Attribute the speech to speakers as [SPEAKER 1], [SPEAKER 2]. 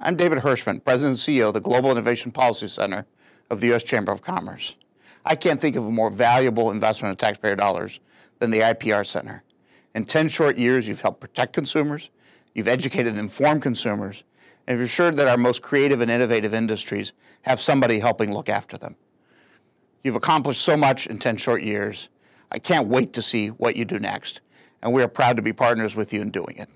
[SPEAKER 1] I'm David Hirschman, President and CEO of the Global Innovation Policy Center of the U.S. Chamber of Commerce. I can't think of a more valuable investment of taxpayer dollars than the IPR Center. In 10 short years, you've helped protect consumers, you've educated and informed consumers, and you've ensured that our most creative and innovative industries have somebody helping look after them. You've accomplished so much in 10 short years. I can't wait to see what you do next, and we are proud to be partners with you in doing it.